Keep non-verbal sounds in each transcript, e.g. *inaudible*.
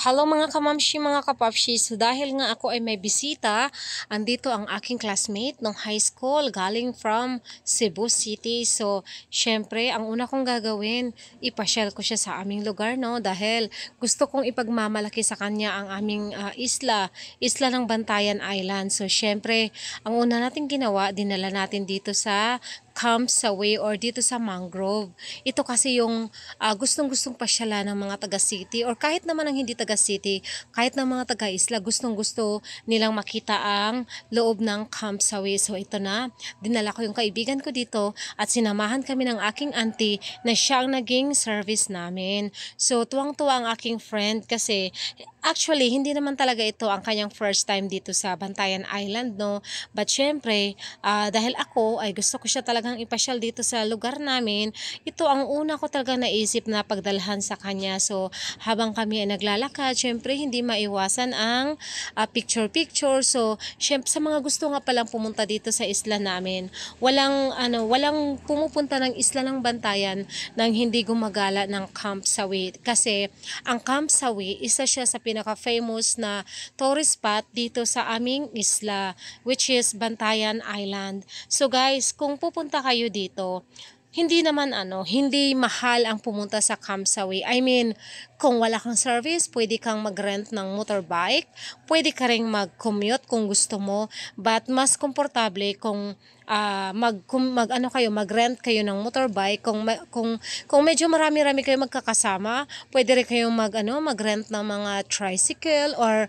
Hello mga kamamshi, mga kapapshi. So dahil nga ako ay may bisita, andito ang aking classmate ng high school galing from Cebu City. So syempre, ang una kong gagawin, ipasyal ko siya sa aming lugar no dahil gusto kong ipagmamalaki sa kanya ang aming uh, isla, isla ng Bantayan Island. So syempre, ang una nating ginawa, dinala natin dito sa camps sa or dito sa mangrove. Ito kasi yung uh, gustong-gustong pasyala ng mga taga-city or kahit naman ang hindi taga-city, kahit ng mga taga-isla, gustong-gusto nilang makita ang loob ng camp sa So ito na, dinala ko yung kaibigan ko dito at sinamahan kami ng aking auntie na siya ang naging service namin. So tuwang-tuwa ang aking friend kasi Actually, hindi naman talaga ito ang kanyang first time dito sa Bantayan Island, no? But syempre, uh, dahil ako ay gusto ko siya talagang ipasyal dito sa lugar namin, ito ang una ko talaga naisip na pagdalhan sa kanya. So, habang kami ay naglalakad, syempre hindi maiwasan ang ah, picture-picture. Uh, So, syempre sa mga gusto nga palang pumunta dito sa isla namin, walang ano, walang pumupunta ng isla ng Bantayan nang hindi gumagala ng Camp Sawi kasi ang Camp Sawi isa siya sa pinaka-famous na tourist spot dito sa aming isla, which is Bantayan Island. So guys, kung pupunta kayo dito, hindi naman ano, hindi mahal ang pumunta sa Kamsawi. I mean, kung wala kang service, pwede kang mag-rent ng motorbike, pwede ka rin mag-commute kung gusto mo, but mas komportable kung uh, mag, kung, mag ano kayo, mag-rent kayo ng motorbike kung kung kung medyo marami-rami kayo magkakasama, pwede rin kayong mag ano, mag-rent ng mga tricycle or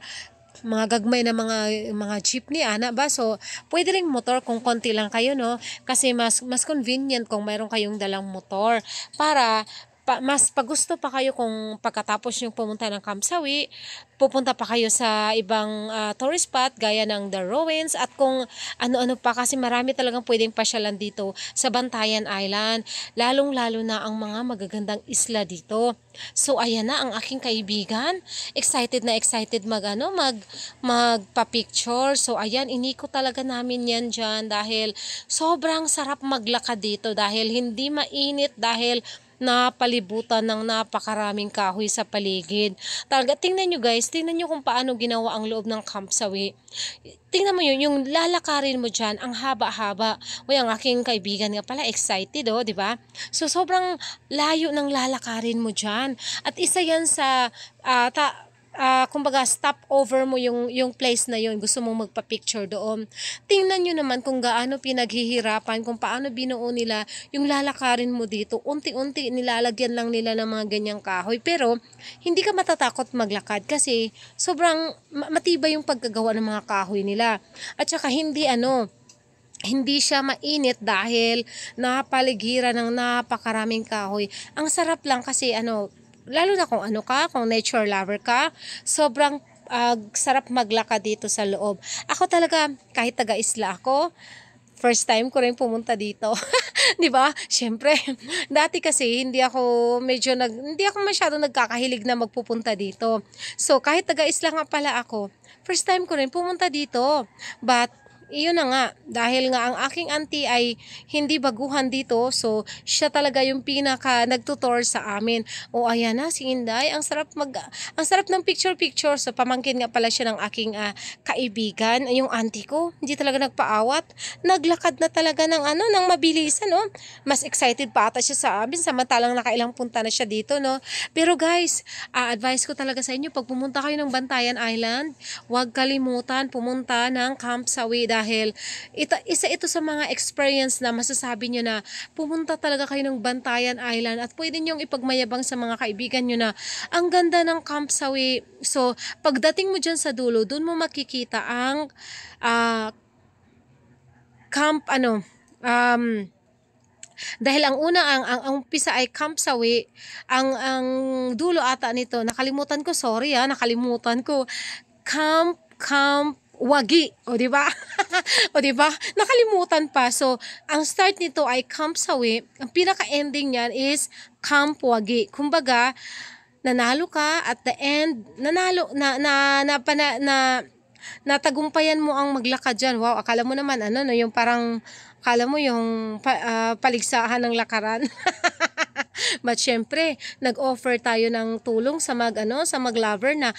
mga gagmay na mga mga jeepney ana ba so pwede ring motor kung konti lang kayo no kasi mas mas convenient kung mayroon kayong dalang motor para pa, mas pagusto pa kayo kung pagkatapos yung pumunta ng Kamsawi, pupunta pa kayo sa ibang uh, tourist spot gaya ng The Ruins at kung ano-ano pa kasi marami talagang pwedeng pasyalan dito sa Bantayan Island, lalong-lalo na ang mga magagandang isla dito. So ayan na ang aking kaibigan, excited na excited mag ano, mag magpa-picture. So ayan, iniko talaga namin 'yan diyan dahil sobrang sarap maglakad dito dahil hindi mainit dahil napalibutan ng napakaraming kahoy sa paligid. Talaga, tingnan nyo guys, tingnan nyo kung paano ginawa ang loob ng camp sawi. Tingnan mo yun, yung lalakarin mo dyan, ang haba-haba. Uy, ang aking kaibigan nga pala, excited oh, di ba? So, sobrang layo ng lalakarin mo dyan. At isa yan sa, uh, ta- uh, kumbaga stop over mo yung yung place na yun gusto mong magpa-picture doon tingnan niyo naman kung gaano pinaghihirapan kung paano binuo nila yung lalakarin mo dito unti-unti nilalagyan lang nila ng mga ganyang kahoy pero hindi ka matatakot maglakad kasi sobrang matibay yung pagkagawa ng mga kahoy nila at saka hindi ano hindi siya mainit dahil napaligiran ng napakaraming kahoy. Ang sarap lang kasi ano, lalo na kung ano ka, kung nature lover ka, sobrang uh, sarap maglakad dito sa loob. Ako talaga, kahit taga-isla ako, first time ko rin pumunta dito. *laughs* 'Di ba? Syempre, *laughs* dati kasi hindi ako medyo nag hindi ako masyado nagkakahilig na magpupunta dito. So kahit taga-isla nga pala ako, first time ko rin pumunta dito. But iyon na nga, dahil nga ang aking auntie ay hindi baguhan dito, so siya talaga yung pinaka nagtutor sa amin. O oh, ayan na, si Inday, ang sarap, mag, ang sarap ng picture-picture. So pamangkin nga pala siya ng aking uh, kaibigan, yung auntie ko. Hindi talaga nagpaawat. Naglakad na talaga ng ano, ng mabilisan, no? Mas excited pa ata siya sa amin, samantalang nakailang punta na siya dito, no? Pero guys, uh, advice ko talaga sa inyo, pag pumunta kayo ng Bantayan Island, huwag kalimutan pumunta ng Camp Sawi dahil ita, isa ito sa mga experience na masasabi nyo na pumunta talaga kayo ng Bantayan Island at pwede nyong ipagmayabang sa mga kaibigan nyo na ang ganda ng Camp Sawi. So, pagdating mo dyan sa dulo, dun mo makikita ang uh, camp, ano, um, dahil ang una ang ang, ang umpisa ay Camp Sawi, ang ang dulo ata nito. Nakalimutan ko, sorry ah, nakalimutan ko. Camp Camp wagi, o di ba? *laughs* o di ba? Nakalimutan pa. So, ang start nito ay Camp Sawi. Ang pinaka-ending niyan is Camp Wagi. Kumbaga, nanalo ka at the end, nanalo na na na, na, na natagumpayan mo ang maglakad diyan. Wow, akala mo naman ano no, yung parang akala mo yung pa, uh, paligsahan ng lakaran. *laughs* But syempre, nag-offer tayo ng tulong sa mag ano, sa mag-lover na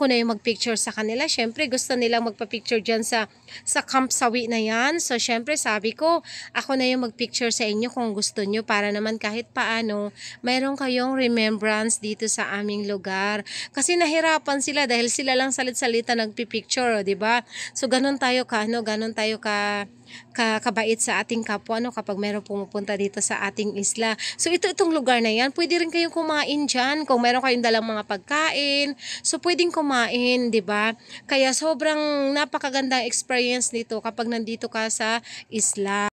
ako na yung magpicture sa kanila. Siyempre, gusto nilang magpa-picture dyan sa, sa camp sawi na yan. So, siyempre, sabi ko, ako na yung magpicture sa inyo kung gusto nyo para naman kahit paano, mayroon kayong remembrance dito sa aming lugar. Kasi nahirapan sila dahil sila lang salit-salita nagpipicture, oh, ba So, ganun tayo ka, ano, ganun tayo ka kakabait sa ating kapwa no, kapag meron pumupunta dito sa ating isla. So ito itong lugar na yan, pwede rin kayong kumain diyan Kung meron kayong dalang mga pagkain, so pwedeng kumain, di ba? Kaya sobrang napakagandang experience nito kapag nandito ka sa isla.